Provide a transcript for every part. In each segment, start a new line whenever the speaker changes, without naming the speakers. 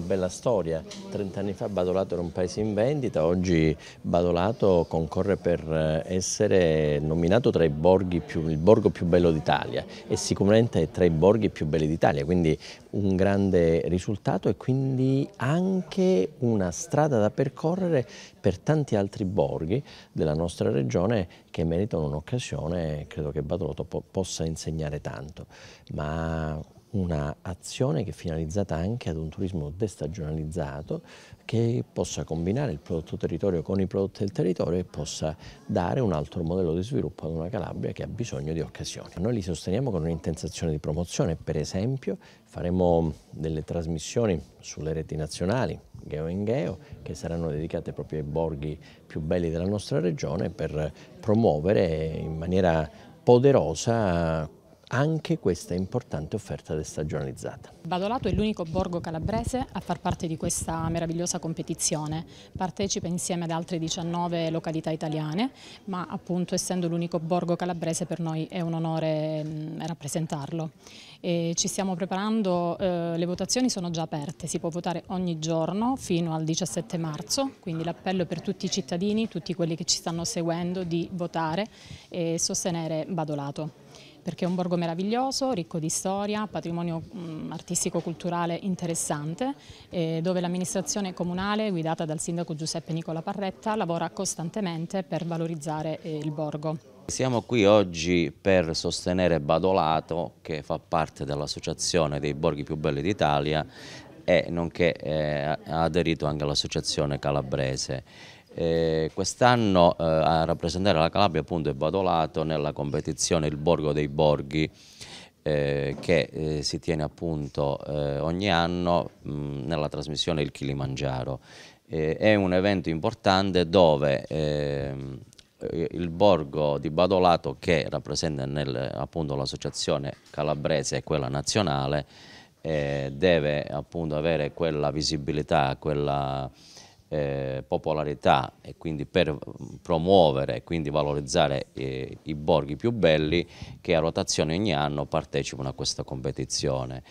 una bella storia. Trent'anni fa Badolato era un paese in vendita, oggi Badolato concorre per eh, essere nominato tra i borghi più, il borgo più bello d'Italia e sicuramente è tra i borghi più belli d'Italia, quindi un grande risultato e quindi anche una strada da percorrere per tanti altri borghi della nostra regione che meritano un'occasione, credo che Badolato po possa insegnare tanto. Ma un'azione che è finalizzata anche ad un turismo destagionalizzato che possa combinare il prodotto territorio con i prodotti del territorio e possa dare un altro modello di sviluppo ad una Calabria che ha bisogno di occasioni. Noi li sosteniamo con un'intensazione di promozione, per esempio faremo delle trasmissioni sulle reti nazionali, Geo in Geo, che saranno dedicate proprio ai borghi più belli della nostra regione per promuovere in maniera poderosa anche questa importante offerta destagionalizzata.
Badolato è l'unico borgo calabrese a far parte di questa meravigliosa competizione. Partecipa insieme ad altre 19 località italiane, ma appunto essendo l'unico borgo calabrese per noi è un onore mm, rappresentarlo. E ci stiamo preparando, eh, le votazioni sono già aperte, si può votare ogni giorno fino al 17 marzo, quindi l'appello per tutti i cittadini, tutti quelli che ci stanno seguendo di votare e sostenere Badolato perché è un borgo meraviglioso, ricco di storia, patrimonio artistico-culturale interessante, eh, dove l'amministrazione comunale, guidata dal sindaco Giuseppe Nicola Parretta, lavora costantemente per valorizzare eh, il borgo.
Siamo qui oggi per sostenere Badolato, che fa parte dell'Associazione dei Borghi più belli d'Italia e nonché eh, ha aderito anche all'Associazione Calabrese. Eh, Quest'anno eh, a rappresentare la Calabria appunto è Badolato nella competizione Il Borgo dei Borghi eh, che eh, si tiene appunto eh, ogni anno mh, nella trasmissione Il Kilimangiaro. è un evento importante dove ehm, il borgo di Badolato che rappresenta l'associazione calabrese e quella nazionale eh, deve appunto avere quella visibilità, quella eh, popolarità e quindi per promuovere e quindi valorizzare eh, i borghi più belli che a rotazione ogni anno partecipano a questa competizione.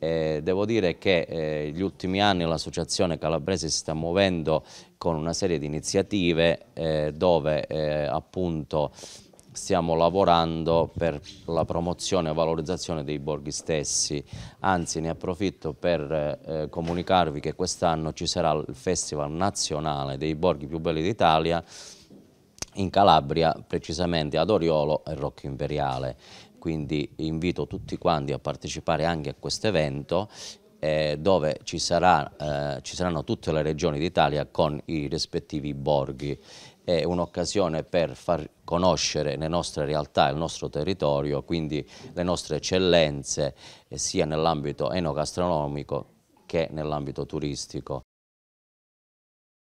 Eh, devo dire che eh, gli ultimi anni l'associazione calabrese si sta muovendo con una serie di iniziative eh, dove eh, appunto stiamo lavorando per la promozione e valorizzazione dei borghi stessi, anzi ne approfitto per eh, comunicarvi che quest'anno ci sarà il Festival Nazionale dei Borghi più belli d'Italia in Calabria, precisamente ad Oriolo e Rocco Imperiale. Quindi invito tutti quanti a partecipare anche a questo evento eh, dove ci, sarà, eh, ci, saranno tutte le regioni d'Italia con i rispettivi borghi è un'occasione per far conoscere le nostre realtà, il nostro territorio, quindi le nostre eccellenze eh, sia nell'ambito enogastronomico che nell'ambito turistico